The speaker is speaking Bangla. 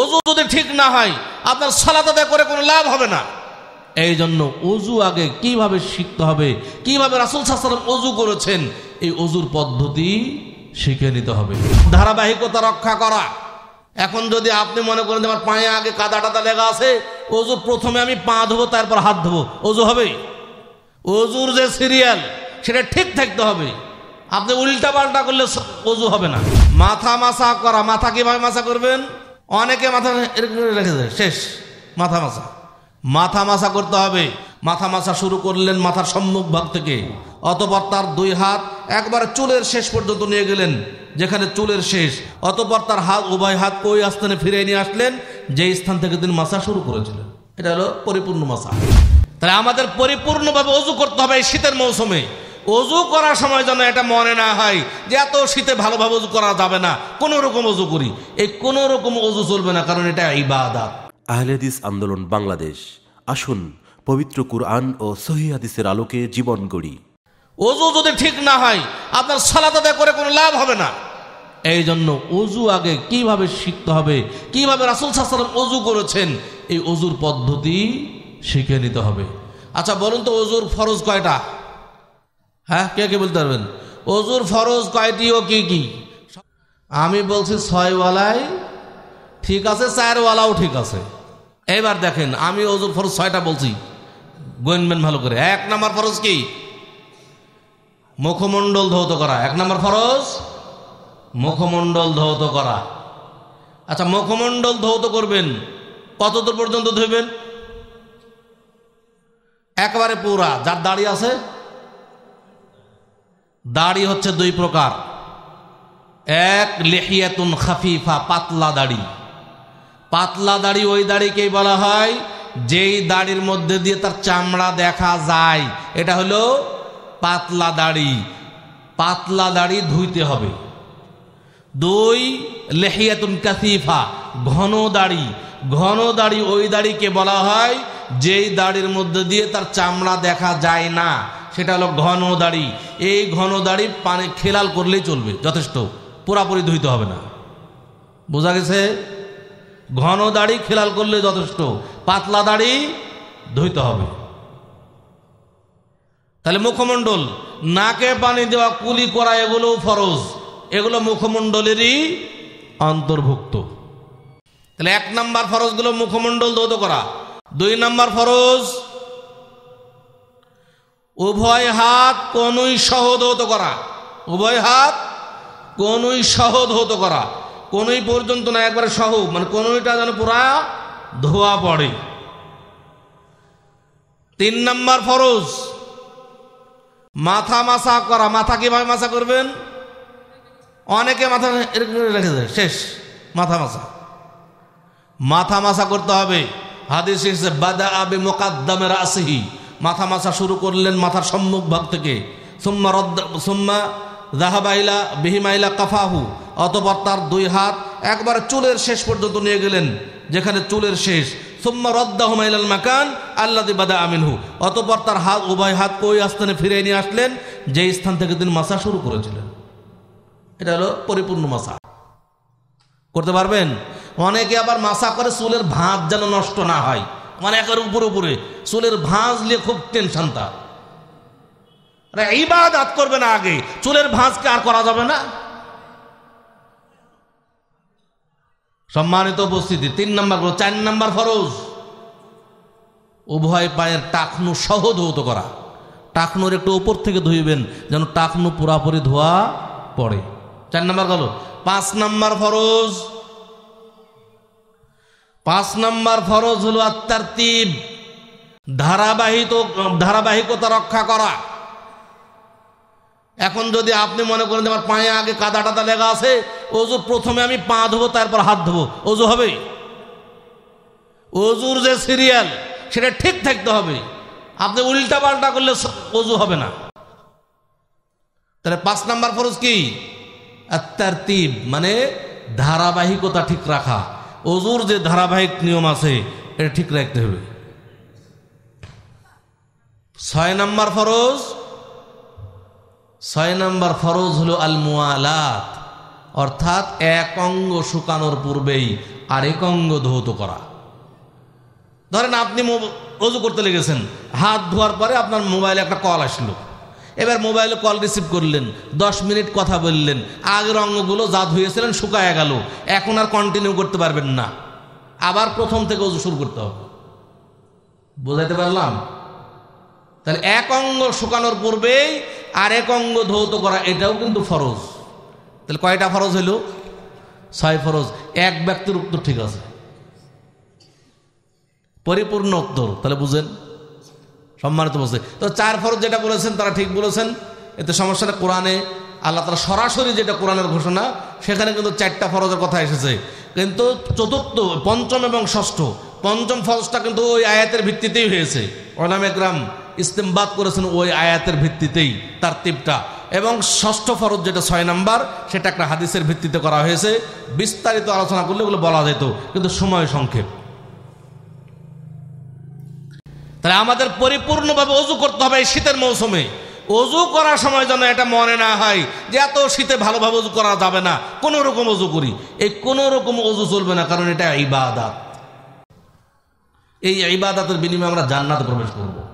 অজু যদি ঠিক না হয় আপনার সালাদ আদায় করে কোনো লাভ হবে না এই জন্য অজু আগে কিভাবে শিখতে হবে কিভাবে রাসুল সাহসালাম অজু করেছেন এই অজুর পদ্ধতি শিখে নিতে হবে ধারাবাহিকতা রক্ষা করা এখন যদি আপনি মনে করেন আমার পায়ে আগে কাদা টাদা লেগা আছে অজু প্রথমে আমি পা ধোবো তারপর হাত ধোবো অজু হবে অজুর যে সিরিয়াল সেটা ঠিক থাকতে হবে আপনি উল্টা পাল্টা করলে অজু হবে না মাথা মাসা করা মাথা কিভাবে মাসা করবেন অনেকে মাথা রেখে দেয় শেষ মাথা মাছা মাথা মাছা করতে হবে মাথা মাছা শুরু করলেন মাথার সম্মুখ ভাগ থেকে অতপর তার দুই হাত একবার চুলের শেষ পর্যন্ত নিয়ে গেলেন যেখানে চুলের শেষ অতপর তার হাত উভয় হাত ওই আস্থানে ফিরে নিয়ে আসলেন যে স্থান থেকে তিনি মাসা শুরু করেছিলেন এটা হলো পরিপূর্ণ মাসা তাহলে আমাদের পরিপূর্ণভাবে অজু করতে হবে এই শীতের মৌসুমে অজু করার সময় যেন এটা মনে না হয় যে এত শীতে ভালোভাবে অজু করা যাবে না কোনো রকম অজু করি এই কোনো রকম অজু চলবে না কারণ এটা ইবাদাত আহলেদিস আন্দোলন বাংলাদেশ আসুন পবিত্র কুরআন ও সহিদিসের আলোকে জীবন গড়ি অজু যদি ঠিক না হয় আপনার সালাত করে কোনো লাভ হবে না এই জন্য অজু আগে কিভাবে শিখতে হবে কিভাবে রাসুল সাহসালাম অজু করেছেন এই অজুর পদ্ধতি শিখে নিতে হবে আচ্ছা বলুন তো অজুর ফরজ কয়টা হ্যাঁ কে কে বলতে পারবেন অজুর ফরজ কয়টি ও কি কি আমি বলছি ওয়ালাই ঠিক আছে চারওয়ালাও ঠিক আছে এবার দেখেন আমি অজুর ফরজ ছয়টা বলছি গণবেন ভালো করে এক নাম্বার ফরজ কি মুখমণ্ডল ধৌত করা এক নাম্বার ফরজ মুখমণ্ডল ধৌত করা আচ্ছা মুখমণ্ডল ধৌত করবেন কতদূর পর্যন্ত ধুবেন একবারে পুরা যার দাড়ি আছে দাড়ি হচ্ছে দুই প্রকার এক লেহিয়াতুন খাফিফা পাতলা দাড়ি পাতলা দাড়ি ওই দাড়িকেই বলা হয় যেই দাড়ির মধ্যে দিয়ে তার চামড়া দেখা যায় এটা হলো পাতলা দাড়ি পাতলা দাড়ি ধুইতে হবে দুই লেহিয়াতুন কাসিফা ঘন দাড়ি ঘন দাড়ি ওই দাড়িকে বলা হয় যেই দাড়ির মধ্যে দিয়ে তার চামড়া দেখা যায় না সেটা হলো ঘন দাড়ি এই ঘন দাড়ি পানি খেলাল করলেই চলবে যথেষ্ট পুরাপুরি ধুইতে হবে না বোঝা গেছে ঘন দাড়ি খেলাল করলে যথেষ্ট পাতলা দাড়ি ধুইতে হবে তাহলে মুখমণ্ডল নাকে পানি দেওয়া কুলি করা এগুলো ফরজ এগুলো মুখমণ্ডলেরই অন্তর্ভুক্ত তাহলে এক নাম্বার ফরজগুলো মুখমণ্ডল দৌত করা দুই নাম্বার ফরজ উভয় হাত কোনই হতো করা উভয় হাত কোনই হতো করা কোনই পর্যন্ত না একবারে সহ মানে কোনইটা যেন পুরা ধোয়া পড়ে তিন নম্বর ফরজ মাথা মাসা করা মাথা কীভাবে মাসা করবেন অনেকে মাথা রেখে দেয় শেষ মাথা মাসা মাথা মাসা করতে হবে হাদিস বাদা আবি মোকাদ্দামের আসিহি মাথা মাসা শুরু করলেন মাথার সম্মুখ ভাগ থেকে সোম্মা রদ্দা সোম্মা জাহাবাইলা বিহিমাইলা কাফাহু অতপর তার দুই হাত একবার চুলের শেষ পর্যন্ত নিয়ে গেলেন যেখানে চুলের শেষ সোম্মা রদ্দাহ হুমাইলাল মাকান আল্লা বাদা আমিনহু অতপর তার হাত উভয় হাত ওই আস্থানে ফিরে নিয়ে আসলেন যে স্থান থেকে তিনি মাসা শুরু করেছিলেন এটা হলো পরিপূর্ণ মাসা করতে পারবেন অনেকে আবার মাসা করে চুলের ভাঁজ যেন নষ্ট না হয় মানে একের উপরে উপরে চুলের ভাঁজ নিয়ে খুব টেনশন তার ইবাদাত করবে না আগে চুলের ভাঁজকে আর করা যাবে না সম্মানিত উপস্থিতি তিন নম্বর চার নম্বর ফরজ উভয় পায়ের টাকনু সহ ধৌত করা টাকনুর একটু ওপর থেকে ধুইবেন যেন টাকনু পুরাপুরি ধোয়া পড়ে চার নম্বর গেল পাঁচ নম্বর ফরজ পাঁচ নাম্বার ফরজ হলো আত্মার তিব ধারাবাহিক ধারাবাহিকতা রক্ষা করা এখন যদি আপনি মনে করেন আমার পায়ে আগে কাদা টাদা লেগা আছে অজু প্রথমে আমি পা ধোবো তারপর হাত ধোবো অজু হবে অজুর যে সিরিয়াল সেটা ঠিক থাকতে হবে আপনি উল্টা পাল্টা করলে অজু হবে না তাহলে পাঁচ নাম্বার ফরজ কি আত্মার তিব মানে ধারাবাহিকতা ঠিক রাখা অজুর যে ধারাবাহিক নিয়ম আছে এটা ঠিক রাখতে হবে ছয় নাম্বার ফরজ ছয় নাম্বার ফরজ হলো আল মুআলাত অর্থাৎ এক অঙ্গ শুকানোর পূর্বেই আরেক অঙ্গ ধৌত করা ধরেন আপনি অজু করতে লেগেছেন হাত ধোয়ার পরে আপনার মোবাইলে একটা কল আসলো এবার মোবাইলে কল রিসিভ করলেন দশ মিনিট কথা বললেন আগের অঙ্গগুলো জাদ হয়েছিলেন শুকায় গেল এখন আর কন্টিনিউ করতে পারবেন না আবার প্রথম থেকে ওজু শুরু করতে হবে বোঝাতে পারলাম তাহলে এক অঙ্গ শুকানোর পূর্বেই আর এক অঙ্গ ধৌত করা এটাও কিন্তু ফরজ তাহলে কয়টা ফরজ হইল ছয় ফরজ এক ব্যক্তির উত্তর ঠিক আছে পরিপূর্ণ উত্তর তাহলে বুঝেন সম্মানিত মুসলিম তো চার ফরজ যেটা বলেছেন তারা ঠিক বলেছেন এতে সমস্যাটা কোরআনে আল্লাহ তারা সরাসরি যেটা কোরআনের ঘোষণা সেখানে কিন্তু চারটা ফরজের কথা এসেছে কিন্তু চতুর্থ পঞ্চম এবং ষষ্ঠ পঞ্চম ফরজটা কিন্তু ওই আয়াতের ভিত্তিতেই হয়েছে অনামে গ্রাম ইস্তেমবাদ করেছেন ওই আয়াতের ভিত্তিতেই তার টিপটা এবং ষষ্ঠ ফরজ যেটা ছয় নাম্বার সেটা একটা হাদিসের ভিত্তিতে করা হয়েছে বিস্তারিত আলোচনা করলে ওগুলো বলা যেত কিন্তু সময় সংক্ষেপ তাহলে আমাদের পরিপূর্ণভাবে অজু করতে হবে এই শীতের মৌসুমে অজু করার সময় যেন এটা মনে না হয় যে এত শীতে ভালোভাবে অজু করা যাবে না কোনো রকম অজু করি এই কোনো রকম অজু চলবে না কারণ এটা ইবাদাত এই ইবাদাতের বিনিময়ে আমরা জান্নাতে প্রবেশ করবো